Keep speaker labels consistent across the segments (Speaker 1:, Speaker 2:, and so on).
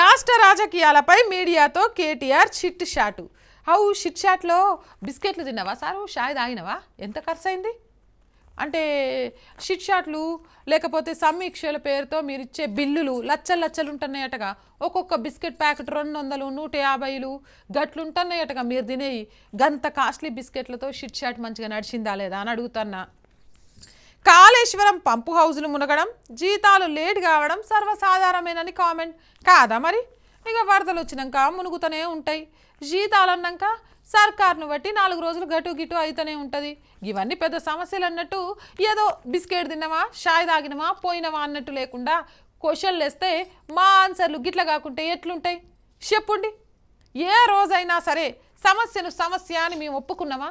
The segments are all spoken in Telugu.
Speaker 1: రాష్ట్ర రాజకీయాలపై మీడియాతో కేటీఆర్ చిట్ షాటు హౌ షిట్ షాట్లో బిస్కెట్లు తిన్నావా సారు షాయ్ తాగినవా ఎంత ఖర్చు అయింది అంటే షిట్ షాట్లు లేకపోతే సమీక్షల పేరుతో మీరు ఇచ్చే బిల్లులు లచ్చలు లచ్చలు ఉంటున్నాయటగా ఒక్కొక్క బిస్కెట్ ప్యాకెట్ రెండు వందలు నూట యాభైలు గట్లుంటున్నాయటగా మీరు తినేవి గంత కాస్ట్లీ బిస్కెట్లతో షిట్ షాట్ మంచిగా నడిచిందా లేదా అని అడుగుతున్నా కాళేశ్వరం పంపు హౌజులు మునగడం జీతాలు లేట్ కావడం సర్వసాధారణమేనని కామెంట్ కాదా మరి ఇక వరదలు వచ్చినాక మునుగుతూనే ఉంటాయి జీతాలు అన్నాక సర్కార్ను బట్టి నాలుగు రోజులు గటు గిటు అవుతూనే ఉంటుంది ఇవన్నీ పెద్ద సమస్యలు అన్నట్టు ఏదో బిస్కెట్ తిన్నవా షాయ్ తాగినవా పోయినవా అన్నట్టు లేకుండా క్వశ్చన్లు వేస్తే మా ఆన్సర్లు గిట్ల కాకుంటే ఎట్లుంటాయి చెప్పుండి ఏ రోజైనా సరే సమస్యను సమస్య అని మేము ఒప్పుకున్నావా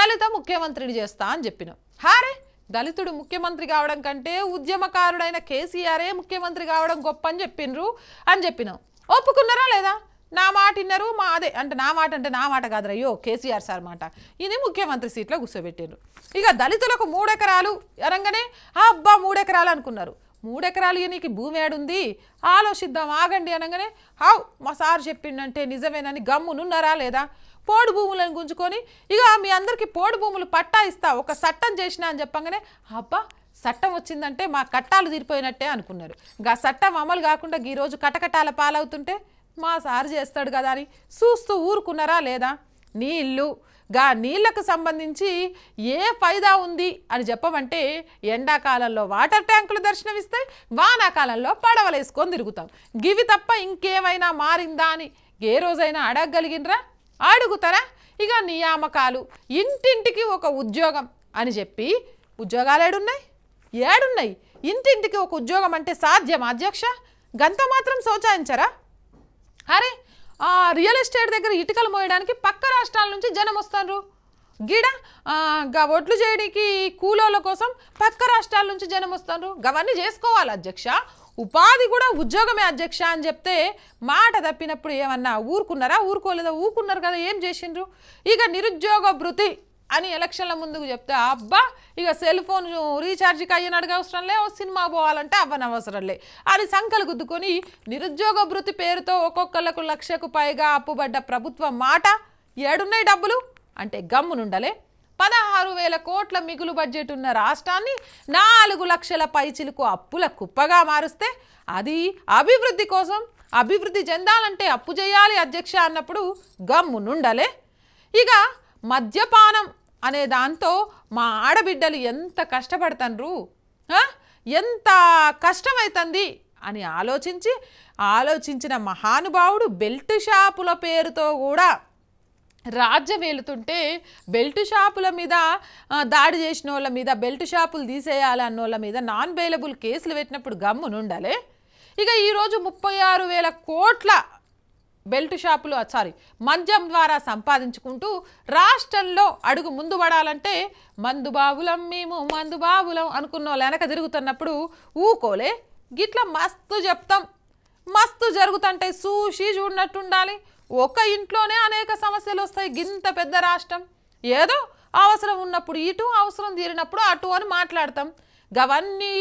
Speaker 1: దళిత ముఖ్యమంత్రిని చేస్తా అని చెప్పినాం హారే దళితుడు ముఖ్యమంత్రి కావడం కంటే ఉద్యమకారుడైన కేసీఆరే ముఖ్యమంత్రి కావడం గొప్ప అని చెప్పినరు అని చెప్పినాం ఒప్పుకున్నారా లేదా నా మాట విన్నారు మా అదే అంటే నా మాట అంటే నా మాట కాదు అయ్యో కేసీఆర్ సార్ మాట ఇది ముఖ్యమంత్రి సీట్లో కూర్చోబెట్టిండ్రు ఇక దళితులకు మూడెకరాలు అనగానే అబ్బా మూడెకరాలు అనుకున్నారు మూడెకరాలు నీకు భూమి ఏడుంది ఆలోచిద్దాం ఆగండి అనగానే హావ్ మా సార్ చెప్పిండంటే నిజమేనని గమ్మునున్నారా లేదా పోడు భూములను గుంజుకొని ఇక మీ అందరికీ పోడు భూములు పట్టా ఇస్తా ఒక చట్టం చేసినా అని చెప్పంగానే అబ్బా చట్టం వచ్చిందంటే మా కట్టాలు తీరిపోయినట్టే అనుకున్నారు ఆ చట్టం అమలు కాకుండా రోజు కటకటాల పాలవుతుంటే మా సారు చేస్తాడు కదా అని చూస్తూ ఊరుకున్నారా లేదా నీళ్ళు గా నీళ్లకు సంబంధించి ఏ ఫైదా ఉంది అని చెప్పమంటే ఎండాకాలంలో వాటర్ ట్యాంకులు దర్శనమిస్తాయి వానాకాలంలో పడవలేసుకొని తిరుగుతాం గివి తప్ప ఇంకేమైనా మారిందా అని ఏ రోజైనా అడగగలిగినరా అడుగుతారా ఇక నియామకాలు ఇంటింటికి ఒక ఉద్యోగం అని చెప్పి ఉద్యోగాలు ఏడున్నాయి ఏడున్నాయి ఇంటింటికి ఒక ఉద్యోగం అంటే సాధ్యం అధ్యక్ష గంత మాత్రం శోచాయించరా అరే ఆ రియల్ ఎస్టేట్ దగ్గర ఇటుకలు మోయడానికి పక్క రాష్ట్రాల నుంచి జనం వస్తారు గిడ ఒట్లు చేయడానికి కూలోల కోసం పక్క రాష్ట్రాల నుంచి జనం వస్తారు గవన్నీ చేసుకోవాలి అధ్యక్ష ఉపాధి కూడా ఉద్యోగమే అధ్యక్ష అని చెప్తే మాట తప్పినప్పుడు ఏమన్నా ఊరుకున్నారా ఊరుకోలేదా ఊరుకున్నారు కదా ఏం చేసిండ్రు ఇక నిరుద్యోగ భృతి అని ఎలక్షన్ల ముందుకు చెప్తే అబ్బా ఇక సెల్ ఫోన్ రీఛార్జ్కి అయ్యని అవసరం లే ఓ సినిమా పోవాలంటే అవ్వనవసరం లే అని సంకలు గుద్దుకొని నిరుద్యోగ భృతి పేరుతో ఒక్కొక్కళ్ళకు లక్షకు పైగా అప్పుబడ్డ ప్రభుత్వ మాట ఏడున్నాయి డబ్బులు అంటే గమ్మునుండలే పదహారు వేల కోట్ల మిగులు బడ్జెట్ ఉన్న రాష్ట్రాన్ని నాలుగు లక్షల పైచిలకు అప్పుల కుప్పగా మారుస్తే అది అభివృద్ధి కోసం అభివృద్ధి చెందాలంటే అప్పు చేయాలి అధ్యక్ష అన్నప్పుడు గమ్మునుండలే ఇక మద్యపానం అనే దాంతో మా ఆడబిడ్డలు ఎంత కష్టపడతాన్రు ఎంత కష్టమవుతుంది అని ఆలోచించి ఆలోచించిన మహానుభావుడు బెల్ట్ షాపుల పేరుతో కూడా రాజ్య వేలుతుంటే బెల్ట్ షాపుల మీద దాడి చేసిన వాళ్ళ మీద బెల్ట్ షాపులు తీసేయాలి వాళ్ళ మీద నాన్ బెయిలబుల్ కేసులు పెట్టినప్పుడు గమ్మునుండాలి ఇక ఈరోజు ముప్పై ఆరు వేల కోట్ల బెల్ట్ షాపులు సారీ మంచం ద్వారా సంపాదించుకుంటూ రాష్ట్రంలో అడుగు ముందు పడాలంటే మందు బాబులం మేము మందు బాబులం అనుకున్న వాళ్ళు వెనక తిరుగుతున్నప్పుడు ఊకోలే గిట్లా మస్తు చెప్తాం మస్తు జరుగుతుంటాయి చూసి చూడనట్టుండాలి ఒక ఇంట్లోనే అనేక సమస్యలు వస్తాయి గింత పెద్ద రాష్ట్రం ఏదో అవసరం ఉన్నప్పుడు ఇటు అవసరం తీరినప్పుడు అటు అని మాట్లాడతాం గవన్నీ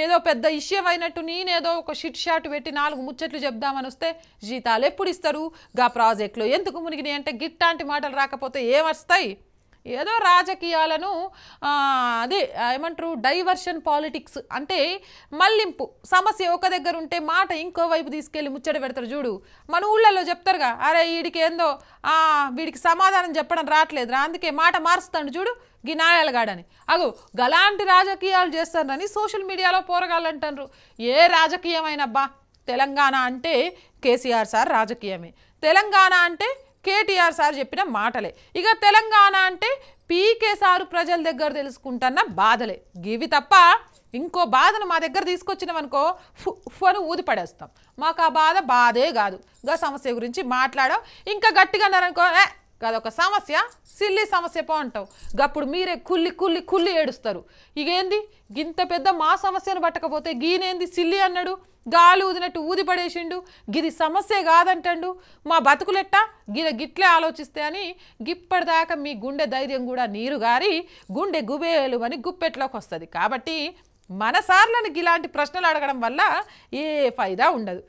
Speaker 1: ఏదో పెద్ద ఇష్యం అయినట్టు నేనేదో ఒక షిట్ షాట్ పెట్టి నాలుగు ముచ్చట్లు చెప్దామని వస్తే జీతాలు ఎప్పుడు ఇస్తారు గా ప్రాజెక్టులో ఎందుకు మునిగినాయి అంటే గిట్టాంటి మాటలు రాకపోతే ఏమొస్తాయి ఏదో రాజకీయాలను అదే ఏమంటారు డైవర్షన్ పాలిటిక్స్ అంటే మళ్ళింపు సమస్య ఒక దగ్గర ఉంటే మాట ఇంకోవైపు తీసుకెళ్ళి ముచ్చట పెడతారు చూడు మన ఊళ్ళల్లో చెప్తారుగా అరే వీడికి ఏందో వీడికి సమాధానం చెప్పడం రావట్లేదు అందుకే మాట మారుస్తాడు చూడు గినాయాలు గాడని అగు గలాంటి రాజకీయాలు చేస్తానని సోషల్ మీడియాలో పోరగాళ్ళు అంటారు ఏ రాజకీయమైనబ్బా తెలంగాణ అంటే కేసీఆర్ సార్ రాజకీయమే తెలంగాణ అంటే కేటీఆర్ సార్ చెప్పిన మాటలే ఇక తెలంగాణ అంటే పీకే సారు ప్రజల దగ్గర తెలుసుకుంటున్న బాధలే గివి తప్ప ఇంకో బాధను మా దగ్గర తీసుకొచ్చినవనుకో ఫోను ఊది పడేస్తాం మాకు ఆ బాధ బాధే కాదు గా సమస్య గురించి మాట్లాడం ఇంకా గట్టిగా అన్నారనుకో అదొక సమస్య సిల్లి సమస్య అంటావు గప్పుడు మీరే కుల్లి కుల్లి కుల్లి ఏడుస్తారు ఇక ఏంది గింత పెద్ద మా సమస్యను పట్టకపోతే గీనేంది సిల్లి అన్నాడు గాలి ఊదినట్టు ఊది పడేసిండు గిది సమస్య కాదంటాడు మా బతుకులెట్టా గిన గిట్లే ఆలోచిస్తే అని గిప్పటిదాకా మీ గుండె ధైర్యం కూడా నీరు గారి గుండె గుబేలు అని గుప్పెట్లోకి వస్తుంది కాబట్టి మనసార్లను ఇలాంటి ప్రశ్నలు అడగడం వల్ల ఏ ఫైదా ఉండదు